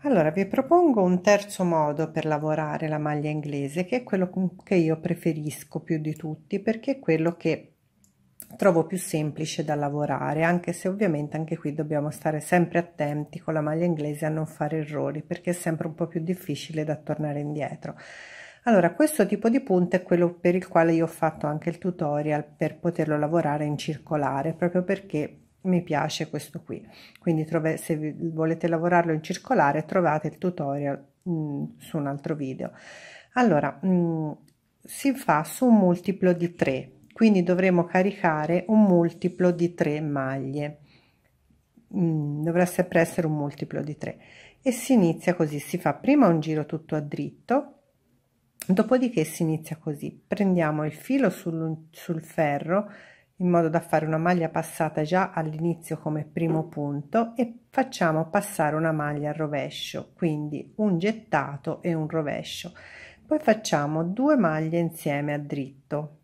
Allora, vi propongo un terzo modo per lavorare la maglia inglese, che è quello che io preferisco più di tutti, perché è quello che trovo più semplice da lavorare, anche se ovviamente anche qui dobbiamo stare sempre attenti con la maglia inglese a non fare errori, perché è sempre un po' più difficile da tornare indietro. Allora, questo tipo di punto è quello per il quale io ho fatto anche il tutorial per poterlo lavorare in circolare, proprio perché mi piace questo qui quindi trove, se volete lavorarlo in circolare trovate il tutorial mh, mm, su un altro video allora mh, mm, si fa su un multiplo di 3 quindi dovremo caricare un multiplo di 3 maglie mh, mm, dovrà sempre essere un multiplo di 3 e si inizia così si fa prima un giro tutto a dritto dopodiché si inizia così prendiamo il filo sul, sul ferro in modo da fare una maglia passata già all'inizio come primo punto e facciamo passare una maglia al rovescio quindi un gettato e un rovescio poi facciamo due maglie insieme a dritto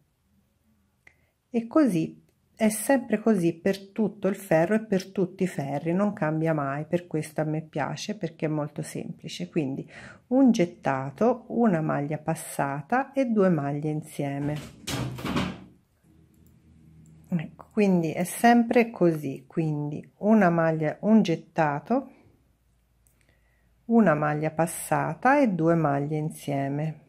e così è sempre così per tutto il ferro e per tutti i ferri non cambia mai per questo a me piace perché è molto semplice quindi un gettato una maglia passata e due maglie insieme quindi è sempre così quindi una maglia un gettato una maglia passata e due maglie insieme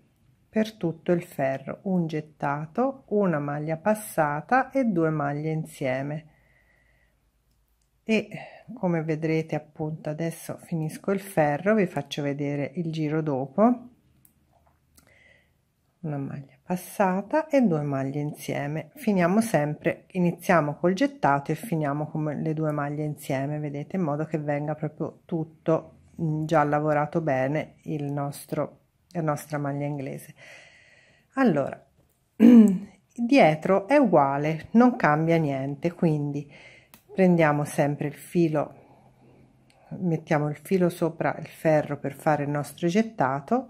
per tutto il ferro un gettato una maglia passata e due maglie insieme e come vedrete appunto adesso finisco il ferro vi faccio vedere il giro dopo una maglia passata e due maglie insieme finiamo sempre iniziamo col gettato e finiamo come le due maglie insieme vedete in modo che venga proprio tutto mm, già lavorato bene il nostro la nostra maglia inglese allora dietro è uguale non cambia niente quindi prendiamo sempre il filo mettiamo il filo sopra il ferro per fare il nostro gettato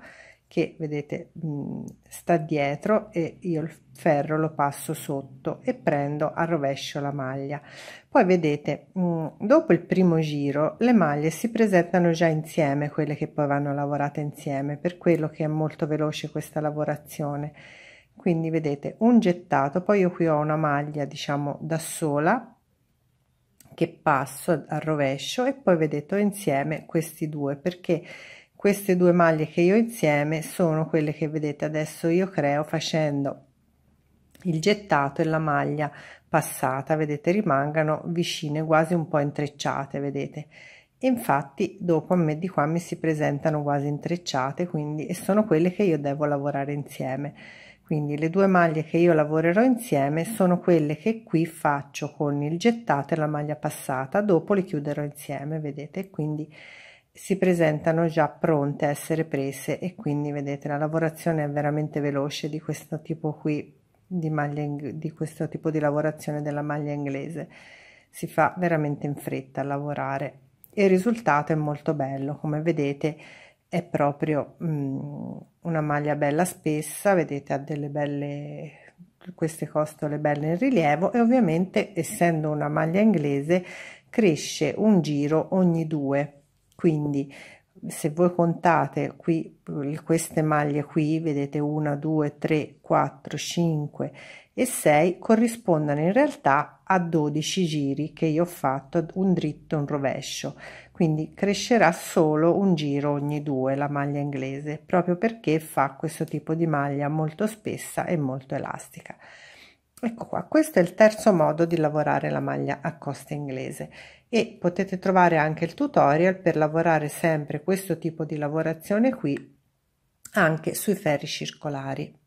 che vedete mh, mm, sta dietro e io il ferro lo passo sotto e prendo a rovescio la maglia poi vedete mh, mm, dopo il primo giro le maglie si presentano già insieme quelle che poi vanno lavorate insieme per quello che è molto veloce questa lavorazione quindi vedete un gettato poi io qui ho una maglia diciamo da sola che passo al rovescio e poi vedete insieme questi due perché queste due maglie che io insieme sono quelle che vedete adesso io creo facendo il gettato e la maglia passata vedete rimangano vicine quasi un po intrecciate vedete infatti dopo a me di qua mi si presentano quasi intrecciate quindi e sono quelle che io devo lavorare insieme quindi le due maglie che io lavorerò insieme sono quelle che qui faccio con il gettato e la maglia passata dopo le chiuderò insieme vedete quindi si presentano già pronte a essere prese e quindi vedete la lavorazione è veramente veloce di questo tipo qui di maglia di questo tipo di lavorazione della maglia inglese si fa veramente in fretta a lavorare e il risultato è molto bello come vedete è proprio mh, mm, una maglia bella spessa vedete ha delle belle queste costole belle in rilievo e ovviamente essendo una maglia inglese cresce un giro ogni due quindi se voi contate qui queste maglie qui, vedete 1, 2, 3, 4, 5 e 6 corrispondono in realtà a 12 giri che io ho fatto, un dritto un rovescio. Quindi crescerà solo un giro ogni due la maglia inglese, proprio perché fa questo tipo di maglia molto spessa e molto elastica. Ecco qua, questo è il terzo modo di lavorare la maglia a costa inglese e potete trovare anche il tutorial per lavorare sempre questo tipo di lavorazione qui anche sui ferri circolari.